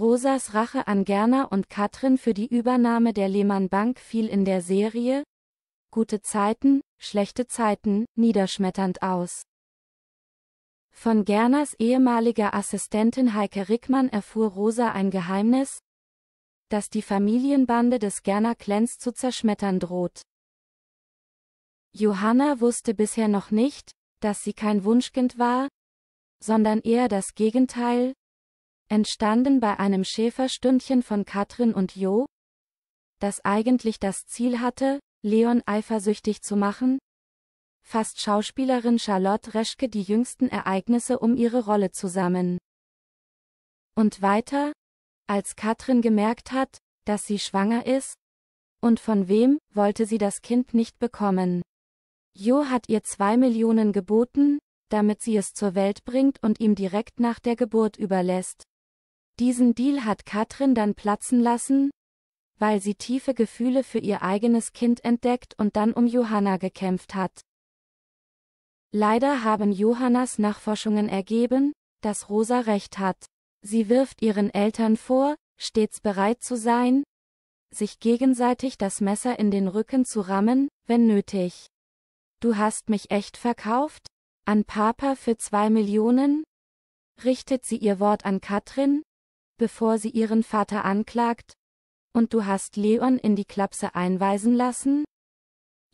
Rosas Rache an Gerner und Katrin für die Übernahme der Lehmann Bank fiel in der Serie Gute Zeiten, schlechte Zeiten niederschmetternd aus. Von Gerners ehemaliger Assistentin Heike Rickmann erfuhr Rosa ein Geheimnis, das die Familienbande des Gerner Clans zu zerschmettern droht. Johanna wusste bisher noch nicht, dass sie kein Wunschkind war, sondern eher das Gegenteil, entstanden bei einem Schäferstündchen von Katrin und Jo, das eigentlich das Ziel hatte, Leon eifersüchtig zu machen, fasst Schauspielerin Charlotte Reschke die jüngsten Ereignisse um ihre Rolle zusammen. Und weiter, als Katrin gemerkt hat, dass sie schwanger ist, und von wem, wollte sie das Kind nicht bekommen. Jo hat ihr zwei Millionen geboten, damit sie es zur Welt bringt und ihm direkt nach der Geburt überlässt. Diesen Deal hat Katrin dann platzen lassen, weil sie tiefe Gefühle für ihr eigenes Kind entdeckt und dann um Johanna gekämpft hat. Leider haben Johannas Nachforschungen ergeben, dass Rosa recht hat. Sie wirft ihren Eltern vor, stets bereit zu sein, sich gegenseitig das Messer in den Rücken zu rammen, wenn nötig. Du hast mich echt verkauft? An Papa für zwei Millionen? Richtet sie ihr Wort an Katrin, bevor sie ihren Vater anklagt? Und du hast Leon in die Klapse einweisen lassen?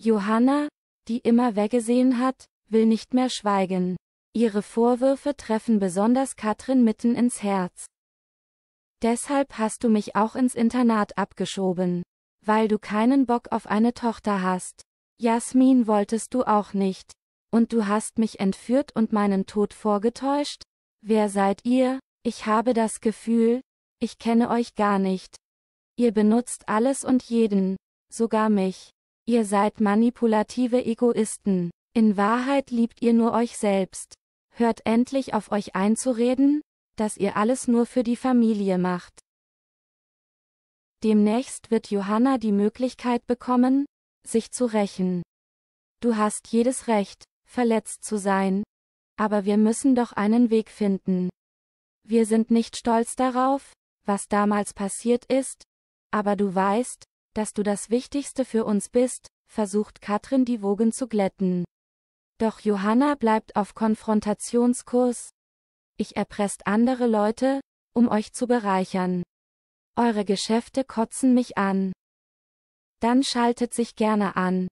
Johanna, die immer weggesehen hat, will nicht mehr schweigen. Ihre Vorwürfe treffen besonders Katrin mitten ins Herz. Deshalb hast du mich auch ins Internat abgeschoben. Weil du keinen Bock auf eine Tochter hast. Jasmin wolltest du auch nicht. Und du hast mich entführt und meinen Tod vorgetäuscht? Wer seid ihr? Ich habe das Gefühl, ich kenne euch gar nicht. Ihr benutzt alles und jeden, sogar mich. Ihr seid manipulative Egoisten. In Wahrheit liebt ihr nur euch selbst. Hört endlich auf euch einzureden, dass ihr alles nur für die Familie macht. Demnächst wird Johanna die Möglichkeit bekommen, sich zu rächen. Du hast jedes Recht, verletzt zu sein. Aber wir müssen doch einen Weg finden. Wir sind nicht stolz darauf, was damals passiert ist, aber du weißt, dass du das Wichtigste für uns bist, versucht Katrin die Wogen zu glätten. Doch Johanna bleibt auf Konfrontationskurs. Ich erpresst andere Leute, um euch zu bereichern. Eure Geschäfte kotzen mich an. Dann schaltet sich gerne an.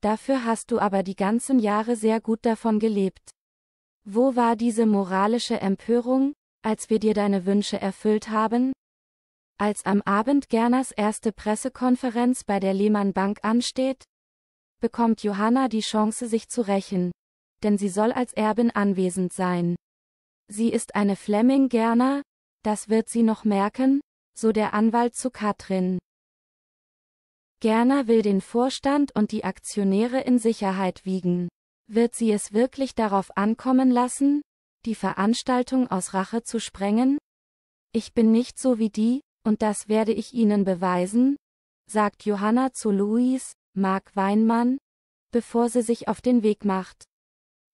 Dafür hast du aber die ganzen Jahre sehr gut davon gelebt. Wo war diese moralische Empörung? als wir dir deine Wünsche erfüllt haben? Als am Abend Gerners erste Pressekonferenz bei der Lehmann Bank ansteht, bekommt Johanna die Chance sich zu rächen, denn sie soll als Erbin anwesend sein. Sie ist eine Fleming Gerner, das wird sie noch merken, so der Anwalt zu Katrin. Gerner will den Vorstand und die Aktionäre in Sicherheit wiegen. Wird sie es wirklich darauf ankommen lassen, die Veranstaltung aus Rache zu sprengen? Ich bin nicht so wie die, und das werde ich Ihnen beweisen, sagt Johanna zu Luis, Mark Weinmann, bevor sie sich auf den Weg macht.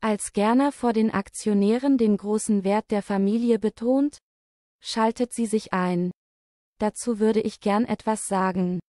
Als Gerner vor den Aktionären den großen Wert der Familie betont, schaltet sie sich ein. Dazu würde ich gern etwas sagen.